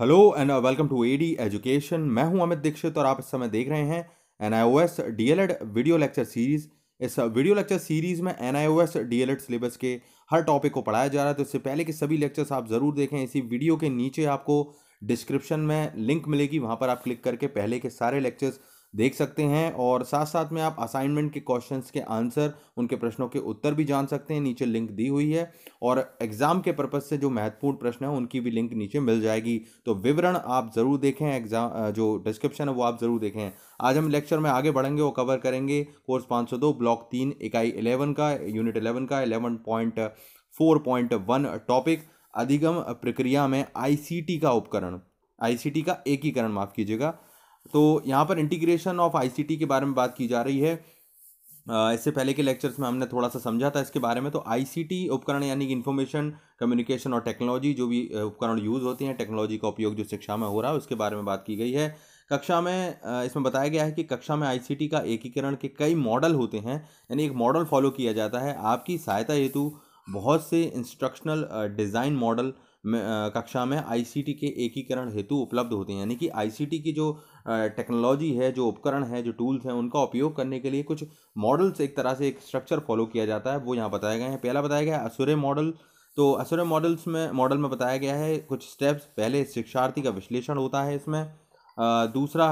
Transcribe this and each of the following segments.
hello and welcome to AD education मैं हूं अमित दीक्षित और आप इस समय देख रहे हैं N I O S D L Ed video lecture series इस वीडियो लेक्चर सीरीज़ में N I O S D L Ed syllabus के हर टॉपिक को पढ़ाया जा रहा है तो इससे पहले के सभी लेक्चर्स आप ज़रूर देखें इसी वीडियो के नीचे आपको डिस्क्रिप्शन में लिंक मिलेगी वहाँ पर आप क्लिक करके पहले के सारे लेक्चर्स देख सकते हैं और साथ साथ में आप असाइनमेंट के क्वेश्चन के आंसर उनके प्रश्नों के उत्तर भी जान सकते हैं नीचे लिंक दी हुई है और एग्ज़ाम के पर्पज़ से जो महत्वपूर्ण प्रश्न है उनकी भी लिंक नीचे मिल जाएगी तो विवरण आप ज़रूर देखें एग्जाम जो डिस्क्रिप्शन है वो आप ज़रूर देखें आज हम लेक्चर में आगे बढ़ेंगे वो कवर करेंगे कोर्स पाँच ब्लॉक तीन इकाई इलेवन का यूनिट इलेवन का वन टॉपिक अधिगम प्रक्रिया में आईसीटी का उपकरण आईसीटी का एकीकरण माफ़ कीजिएगा तो यहाँ पर इंटीग्रेशन ऑफ आईसीटी के बारे में बात की जा रही है इससे पहले के लेक्चर्स में हमने थोड़ा सा समझा था इसके बारे में तो आईसीटी उपकरण यानी कि इन्फॉर्मेशन कम्युनिकेशन और टेक्नोलॉजी जो भी उपकरण यूज़ होते हैं टेक्नोलॉजी का उपयोग जो शिक्षा में हो रहा है उसके बारे में बात की गई है कक्षा में इसमें बताया गया है कि कक्षा में आईसीटी का एकीकरण के कई मॉडल होते हैं यानी एक मॉडल फॉलो किया जाता है आपकी सहायता हेतु बहुत से इंस्ट्रक्शनल डिज़ाइन मॉडल में, कक्षा में आईसीटी के एकीकरण हेतु उपलब्ध होते हैं यानी कि आईसीटी की जो टेक्नोलॉजी है जो उपकरण है जो टूल्स हैं उनका उपयोग करने के लिए कुछ मॉडल्स एक तरह से एक स्ट्रक्चर फॉलो किया जाता है वो यहाँ बताए गए हैं पहला बताया गया असुरे मॉडल तो असुरे मॉडल्स में मॉडल में बताया गया है कुछ स्टेप्स पहले शिक्षार्थी का विश्लेषण होता है इसमें दूसरा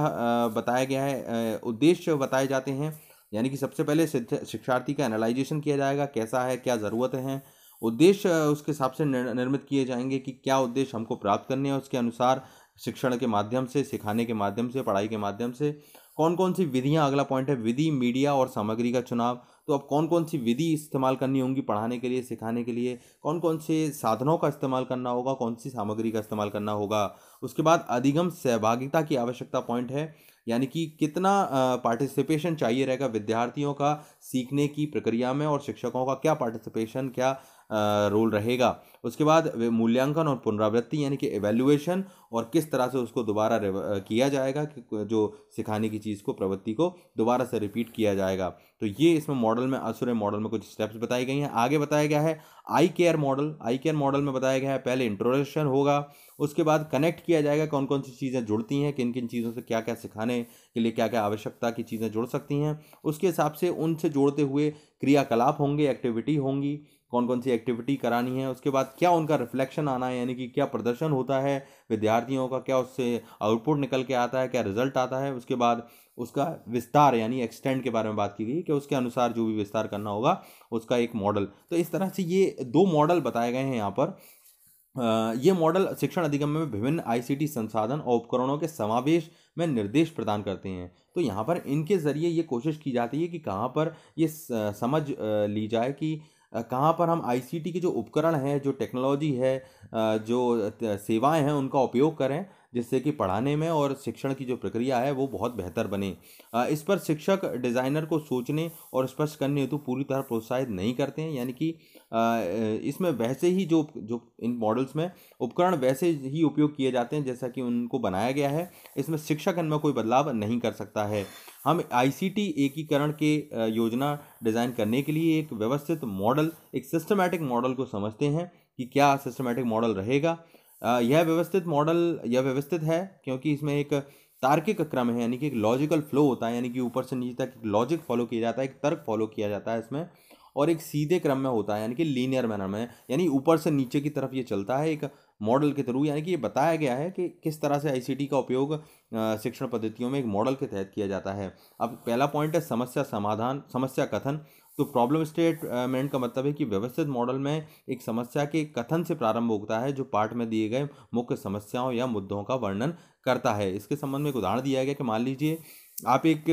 बताया गया है उद्देश्य बताए जाते हैं यानी कि सबसे पहले शिक्षार्थी का एनालाइजेशन किया जाएगा कैसा है क्या ज़रूरतें हैं उद्देश्य उसके हिसाब से निर्मित किए जाएंगे कि क्या उद्देश्य हमको प्राप्त करने हैं उसके अनुसार शिक्षण के माध्यम से सिखाने के माध्यम से पढ़ाई के माध्यम से कौन कौन सी विधियाँ अगला पॉइंट है विधि मीडिया और सामग्री का चुनाव तो अब कौन कौन सी विधि इस्तेमाल करनी होंगी पढ़ाने के लिए सिखाने के लिए कौन कौन से साधनों का इस्तेमाल करना होगा कौन सी सामग्री का इस्तेमाल करना होगा उसके बाद अधिगम सहभागिता की आवश्यकता पॉइंट है यानी कि कितना पार्टिसिपेशन चाहिए रहेगा विद्यार्थियों का सीखने की प्रक्रिया में और शिक्षकों का क्या पार्टिसिपेशन क्या रोल रहेगा उसके बाद मूल्यांकन और पुनरावृत्ति यानी कि एवेल्युएशन और किस तरह से उसको दोबारा किया जाएगा कि जो सिखाने की चीज़ को प्रवृत्ति को दोबारा से रिपीट किया जाएगा तो ये इसमें मॉडल में असुर मॉडल में कुछ स्टेप्स बताई गई हैं आगे बताया गया है I care model I care model में बताया गया है पहले इंट्रोडक्शन होगा उसके बाद कनेक्ट किया जाएगा कौन कौन सी चीज़ें जुड़ती हैं किन किन चीज़ों से क्या क्या सिखाने के लिए क्या क्या आवश्यकता की चीज़ें जुड़ सकती हैं उसके हिसाब से उनसे जोड़ते हुए क्रियाकलाप होंगे एक्टिविटी होंगी कौन कौन सी एक्टिविटी करानी है उसके बाद क्या उनका रिफ्लेक्शन आना है यानी कि क्या प्रदर्शन होता है विद्यार्थियों का क्या उससे आउटपुट निकल के आता है क्या रिजल्ट आता है उसके बाद उसका विस्तार यानी एक्सटेंड के बारे में बात की गई कि उसके अनुसार जो भी विस्तार करना होगा उसका एक मॉडल तो इस तरह से ये दो मॉडल बताए गए हैं यहाँ पर ये मॉडल शिक्षण अधिगम में विभिन्न आईसीटी संसाधन और उपकरणों के समावेश में निर्देश प्रदान करते हैं तो यहाँ पर इनके ज़रिए ये कोशिश की जाती है कि कहाँ पर ये समझ ली जाए कि कहाँ पर हम आईसीटी के जो उपकरण हैं जो टेक्नोलॉजी है जो सेवाएं हैं उनका उपयोग करें जिससे कि पढ़ाने में और शिक्षण की जो प्रक्रिया है वो बहुत बेहतर बने इस पर शिक्षक डिज़ाइनर को सोचने और स्पष्ट करने हेतु पूरी तरह प्रोत्साहित नहीं करते हैं यानी कि इसमें वैसे ही जो जो इन मॉडल्स में उपकरण वैसे ही उपयोग किए जाते हैं जैसा कि उनको बनाया गया है इसमें शिक्षक इनमें कोई बदलाव नहीं कर सकता है हम आईसीटी एकीकरण के योजना डिज़ाइन करने के लिए एक व्यवस्थित मॉडल एक सिस्टमैटिक मॉडल को समझते हैं कि क्या सिस्टमैटिक मॉडल रहेगा यह व्यवस्थित मॉडल यह व्यवस्थित है क्योंकि इसमें एक तार्किक क्रम है यानी कि एक लॉजिकल फ्लो होता है यानी कि ऊपर से नीचे तक लॉजिक फॉलो किया जाता है एक तर्क फॉलो किया जाता है इसमें और एक सीधे क्रम में होता है यानी कि लीनियर मैनर में यानी ऊपर से नीचे की तरफ ये चलता है एक मॉडल के थ्रू यानी कि ये बताया गया है कि किस तरह से आईसीटी का उपयोग शिक्षण पद्धतियों में एक मॉडल के तहत किया जाता है अब पहला पॉइंट है समस्या समाधान समस्या कथन तो प्रॉब्लम स्टेटमेंट का मतलब है कि व्यवस्थित मॉडल में एक समस्या के कथन से प्रारंभ होता है जो पाठ में दिए गए मुख्य समस्याओं या मुद्दों का वर्णन करता है इसके संबंध में एक उदाहरण दिया गया कि मान लीजिए आप एक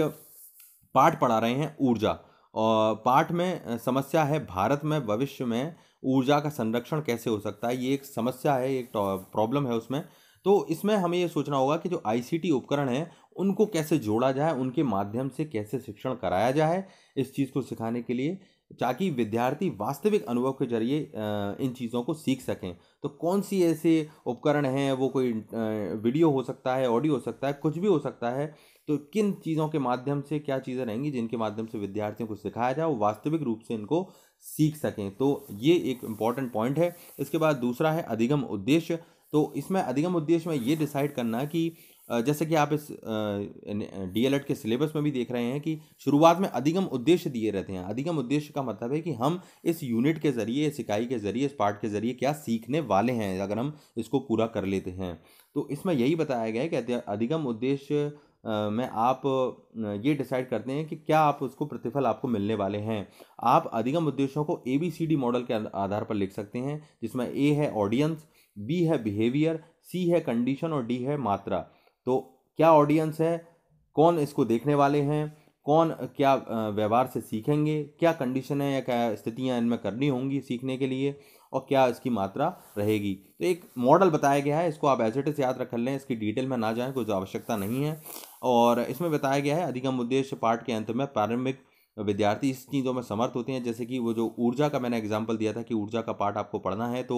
पाठ पढ़ा रहे हैं ऊर्जा और पाठ में समस्या है भारत में भविष्य में ऊर्जा का संरक्षण कैसे हो सकता है ये एक समस्या है एक प्रॉब्लम है उसमें तो इसमें हमें ये सोचना होगा कि जो आईसीटी उपकरण हैं उनको कैसे जोड़ा जाए उनके माध्यम से कैसे शिक्षण कराया जाए इस चीज़ को सिखाने के लिए ताकि विद्यार्थी वास्तविक अनुभव के जरिए इन चीज़ों को सीख सकें तो कौन सी ऐसे उपकरण हैं वो कोई वीडियो हो सकता है ऑडियो हो सकता है कुछ भी हो सकता है तो किन चीज़ों के माध्यम से क्या चीज़ें रहेंगी जिनके माध्यम से विद्यार्थियों को सिखाया जाए वो वास्तविक रूप से इनको सीख सकें तो ये एक इम्पॉर्टेंट पॉइंट है इसके बाद दूसरा है अधिगम उद्देश्य तो इसमें अधिगम उद्देश्य में ये डिसाइड करना कि जैसे कि आप इस डीएलएड के सिलेबस में भी देख रहे हैं कि शुरुआत में अधिगम उद्देश्य दिए रहते हैं अधिगम उद्देश्य का मतलब है कि हम इस यूनिट के ज़रिए इस इकाई के ज़रिए इस पार्ट के ज़रिए क्या सीखने वाले हैं अगर हम इसको पूरा कर लेते हैं तो इसमें यही बताया गया है कि अधिगम उद्देश्य में आप ये डिसाइड करते हैं कि क्या आप उसको प्रतिफल आपको मिलने वाले हैं आप अधिगम उद्देश्यों को A B C D model के आधार पर लिख सकते हैं जिसमें ए है ऑडियंस बी है बिहेवियर सी है कंडीशन और डी है मात्रा तो क्या ऑडियंस है कौन इसको देखने वाले हैं कौन क्या व्यवहार से सीखेंगे क्या कंडीशन है या क्या स्थितियाँ इनमें करनी होंगी सीखने के लिए और क्या इसकी मात्रा रहेगी तो एक मॉडल बताया गया है इसको आप एज इट इज याद रख लें इसकी डिटेल में ना जाएं कोई आवश्यकता नहीं है और इसमें बताया गया है अधिगम उद्देश्य पाठ के अंत में प्रारंभिक विद्यार्थी इस चीज़ों में समर्थ होते हैं जैसे कि वो जो ऊर्जा का मैंने एग्जाम्पल दिया था कि ऊर्जा का पाठ आपको पढ़ना है तो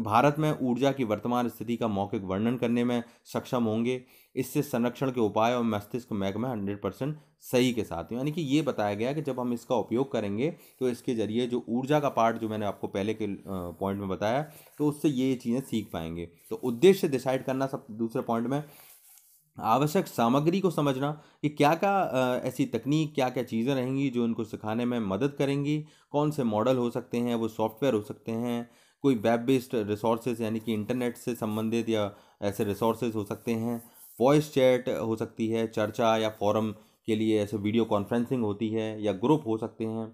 भारत में ऊर्जा की वर्तमान स्थिति का मौखिक वर्णन करने में सक्षम होंगे इससे संरक्षण के उपाय और मस्तिष्क महकमा हंड्रेड परसेंट सही के साथ यानी कि ये बताया गया कि जब हम इसका उपयोग करेंगे तो इसके ज़रिए जो ऊर्जा का पार्ट जो मैंने आपको पहले के पॉइंट में बताया तो उससे ये चीज़ें सीख पाएंगे तो उद्देश्य डिसाइड करना सब दूसरे पॉइंट में आवश्यक सामग्री को समझना कि क्या क्या ऐसी तकनीक क्या क्या चीज़ें रहेंगी जो इनको सिखाने में मदद करेंगी कौन से मॉडल हो सकते हैं वो सॉफ्टवेयर हो सकते हैं कोई वेब बेस्ड रिसोर्सेज यानी कि इंटरनेट से संबंधित या ऐसे रिसोर्सेज हो सकते हैं वॉइस चैट हो सकती है चर्चा या फॉरम के लिए ऐसे वीडियो कॉन्फ्रेंसिंग होती है या ग्रुप हो सकते हैं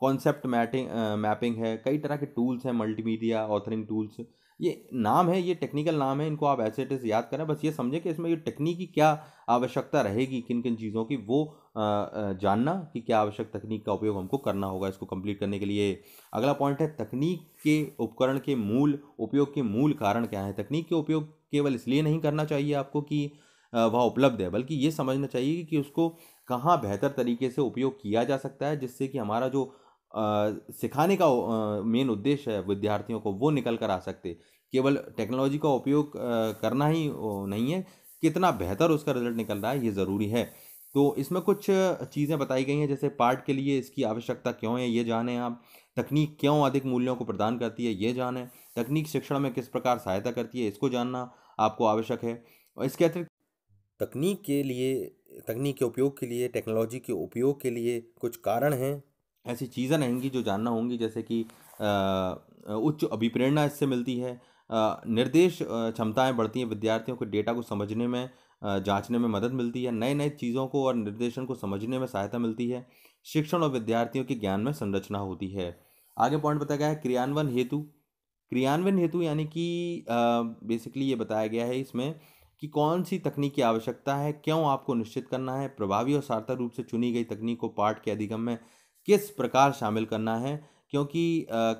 कॉन्सेप्ट मैटिंग मैपिंग है कई तरह के टूल्स हैं मल्टीमीडिया ऑथरिंग टूल्स ये नाम है ये टेक्निकल नाम है इनको आप ऐसे इट याद करें बस ये समझें कि इसमें ये की क्या आवश्यकता रहेगी किन किन चीज़ों की वो जानना कि क्या आवश्यक तकनीक का उपयोग हमको करना होगा इसको कंप्लीट करने के लिए अगला पॉइंट है तकनीक के उपकरण के मूल उपयोग के मूल कारण क्या है तकनीक के उपयोग केवल इसलिए नहीं करना चाहिए आपको कि वह उपलब्ध है बल्कि ये समझना चाहिए कि उसको कहाँ बेहतर तरीके से उपयोग किया जा सकता है जिससे कि हमारा जो सिखाने का मेन उद्देश्य है विद्यार्थियों को वो निकल कर आ सकते केवल टेक्नोलॉजी का उपयोग करना ही नहीं है कितना बेहतर उसका रिजल्ट निकल रहा है ये ज़रूरी है तो इसमें कुछ चीज़ें बताई गई हैं जैसे पार्ट के लिए इसकी आवश्यकता क्यों है ये जानें आप तकनीक क्यों अधिक मूल्यों को प्रदान करती है ये जानें तकनीक शिक्षण में किस प्रकार सहायता करती है इसको जानना आपको आवश्यक है और इसके अतिरिक्त तकनीक के लिए तकनीक के उपयोग के लिए टेक्नोलॉजी के उपयोग के लिए कुछ कारण हैं ऐसी चीज़ें रहेंगी जो जानना होंगी जैसे कि उच्च अभिप्रेरणा इससे मिलती है निर्देश क्षमताएं बढ़ती हैं विद्यार्थियों के डेटा को समझने में जांचने में मदद मिलती है नए नए चीज़ों को और निर्देशन को समझने में सहायता मिलती है शिक्षण और विद्यार्थियों के ज्ञान में संरचना होती है आगे पॉइंट बताया गया है क्रियान्वयन हेतु क्रियान्वयन हेतु यानी कि बेसिकली ये बताया गया है इसमें कि कौन सी तकनीक की आवश्यकता है क्यों आपको निश्चित करना है प्रभावी और सार्थक रूप से चुनी गई तकनीक को पाठ के अधिगम में किस प्रकार शामिल करना है क्योंकि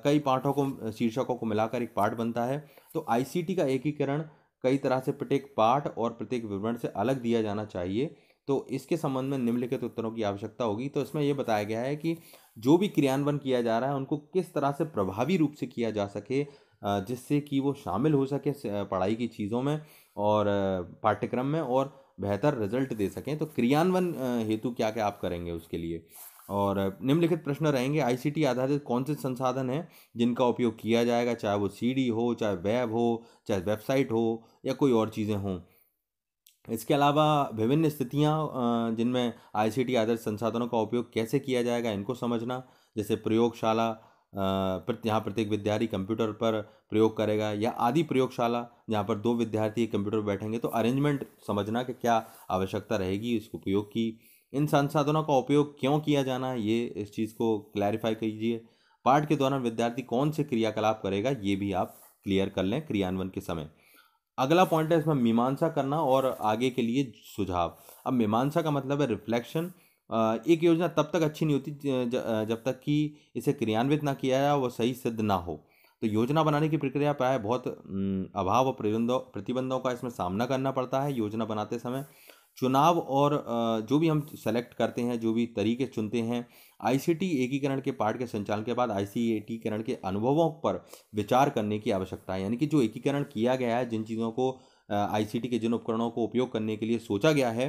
कई पाठों को शीर्षकों को मिलाकर एक पाठ बनता है तो आईसीटी का एकीकरण कई तरह से प्रत्येक पाठ और प्रत्येक विवरण से अलग दिया जाना चाहिए तो इसके संबंध में निम्नलिखित उत्तरों की आवश्यकता होगी तो इसमें यह बताया गया है कि जो भी क्रियान्वयन किया जा रहा है उनको किस तरह से प्रभावी रूप से किया जा सके जिससे कि वो शामिल हो सके पढ़ाई की चीज़ों में और पाठ्यक्रम में और बेहतर रिजल्ट दे सकें तो क्रियान्वयन हेतु क्या क्या आप करेंगे उसके लिए और निम्नलिखित प्रश्न रहेंगे आईसीटी आधारित कौन से संसाधन हैं जिनका उपयोग किया जाएगा चाहे वो सीडी हो चाहे वेब हो चाहे वेबसाइट हो या कोई और चीज़ें हों इसके अलावा विभिन्न स्थितियाँ जिनमें आईसीटी आधारित संसाधनों का उपयोग कैसे किया जाएगा इनको समझना जैसे प्रयोगशाला यहाँ प्रत्येक विद्यार्थी कंप्यूटर पर प्रयोग करेगा या आदि प्रयोगशाला जहाँ पर दो विद्यार्थी कंप्यूटर पर बैठेंगे तो अरेंजमेंट समझना कि क्या आवश्यकता रहेगी इसको उपयोग की इन संसाधनों का उपयोग क्यों किया जाना है ये इस चीज़ को क्लैरिफाई कीजिए पाठ के दौरान विद्यार्थी कौन से क्रियाकलाप करेगा ये भी आप क्लियर कर लें क्रियान्वयन के समय अगला पॉइंट है इसमें मीमांसा करना और आगे के लिए सुझाव अब मीमांसा का मतलब है रिफ्लेक्शन एक योजना तब तक अच्छी नहीं होती जब तक कि इसे क्रियान्वित ना किया जाए वो सही सिद्ध ना हो तो योजना बनाने की प्रक्रिया प्राय बहुत अभाव और प्रतिबंधों का इसमें सामना करना पड़ता है योजना बनाते समय चुनाव और जो भी हम सेलेक्ट करते हैं जो भी तरीके चुनते हैं आईसीटी एकीकरण के पाठ के संचालन के बाद आईसीएटीकरण के अनुभवों पर विचार करने की आवश्यकता है यानी कि जो एकीकरण किया गया है जिन चीज़ों को आईसीटी के जिन उपकरणों को उपयोग करने के लिए सोचा गया है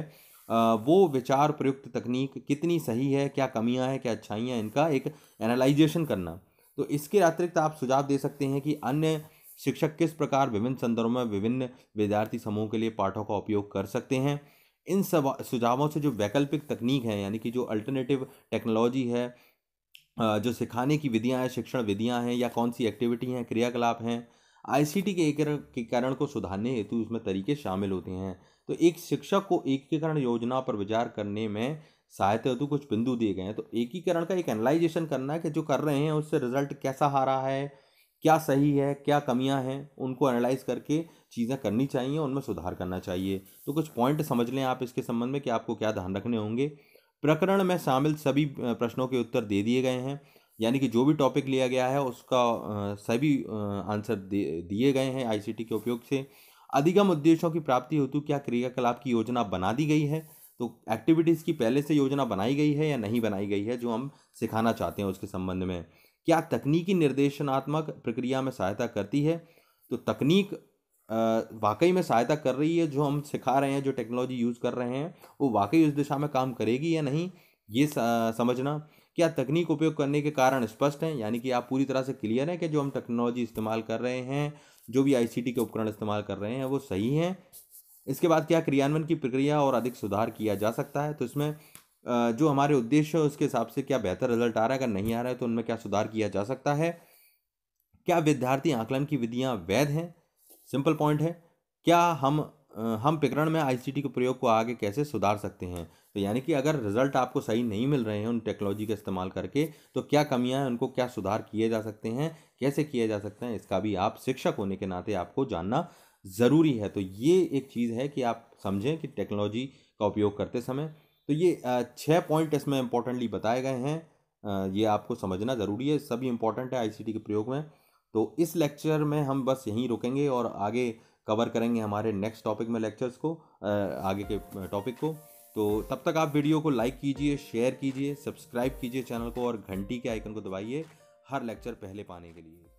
वो विचार प्रयुक्त तकनीक कितनी सही है क्या कमियां हैं क्या हैं इनका एक एनालाइजेशन करना तो इसके अतिरिक्त आप सुझाव दे सकते हैं कि अन्य शिक्षक किस प्रकार विभिन्न संदर्भों में विभिन्न विद्यार्थी समूह के लिए पाठों का उपयोग कर सकते हैं इन सब सुझावों से जो वैकल्पिक तकनीक है यानी कि जो अल्टरनेटिव टेक्नोलॉजी है जो सिखाने की विधियाँ हैं शिक्षण विधियाँ हैं या कौन सी एक्टिविटी हैं क्रियाकलाप हैं आईसीटी के एकीकरण के को सुधारने हेतु इसमें तरीके शामिल होते हैं तो एक शिक्षक को एकीकरण योजना पर विचार करने में सहायता हेतु कुछ बिंदु दिए गए हैं तो एकीकरण का एक एनालाइजेशन करना है कि जो कर रहे हैं उससे रिजल्ट कैसा आ रहा है क्या सही है क्या कमियां हैं उनको एनालाइज करके चीज़ें करनी चाहिए उनमें सुधार करना चाहिए तो कुछ पॉइंट समझ लें आप इसके संबंध में कि आपको क्या ध्यान रखने होंगे प्रकरण में शामिल सभी प्रश्नों के उत्तर दे दिए गए हैं यानी कि जो भी टॉपिक लिया गया है उसका सभी आंसर दिए गए हैं आई के उपयोग से अधिगम उद्देश्यों की प्राप्ति हेतु क्या क्रियाकलाप की योजना बना दी गई है तो एक्टिविटीज़ की पहले से योजना बनाई गई है या नहीं बनाई गई है जो हम सिखाना चाहते हैं उसके संबंध में क्या तकनीकी निर्देशनात्मक प्रक्रिया में सहायता करती है तो तकनीक वाकई में सहायता कर रही है जो हम सिखा रहे हैं जो टेक्नोलॉजी यूज़ कर रहे हैं वो वाकई उस दिशा में काम करेगी या नहीं ये समझना क्या तकनीक उपयोग करने के कारण स्पष्ट हैं यानी कि आप पूरी तरह से क्लियर हैं कि जो हम टेक्नोलॉजी इस्तेमाल कर रहे हैं जो भी आईसीटी के उपकरण इस्तेमाल कर रहे हैं वो सही हैं इसके बाद क्या क्रियान्वयन की प्रक्रिया और अधिक सुधार किया जा सकता है तो इसमें जो हमारे उद्देश्य है उसके हिसाब से क्या बेहतर रिजल्ट आ रहा है अगर नहीं आ रहा है तो उनमें क्या सुधार किया जा सकता है क्या विद्यार्थी आकलन की विधियाँ वैध हैं सिंपल पॉइंट है क्या हम हम प्रकरण में आई के प्रयोग को आगे कैसे सुधार सकते हैं तो यानी कि अगर रिजल्ट आपको सही नहीं मिल रहे हैं उन टेक्नोलॉजी का इस्तेमाल करके तो क्या कमियां हैं उनको क्या सुधार किए जा सकते हैं कैसे किए जा सकते हैं इसका भी आप शिक्षक होने के नाते आपको जानना ज़रूरी है तो ये एक चीज़ है कि आप समझें कि टेक्नोलॉजी का उपयोग करते समय तो ये छः पॉइंट इसमें इंपॉर्टेंटली बताए गए हैं ये आपको समझना ज़रूरी है सभी इंपॉर्टेंट है आईसीटी के प्रयोग में तो इस लेक्चर में हम बस यहीं रुकेंगे और आगे कवर करेंगे हमारे नेक्स्ट टॉपिक में लेक्चर्स को आगे के टॉपिक को तो तब तक आप वीडियो को लाइक कीजिए शेयर कीजिए सब्सक्राइब कीजिए चैनल को और घंटी के आइकन को दबाइए हर लेक्चर पहले पाने के लिए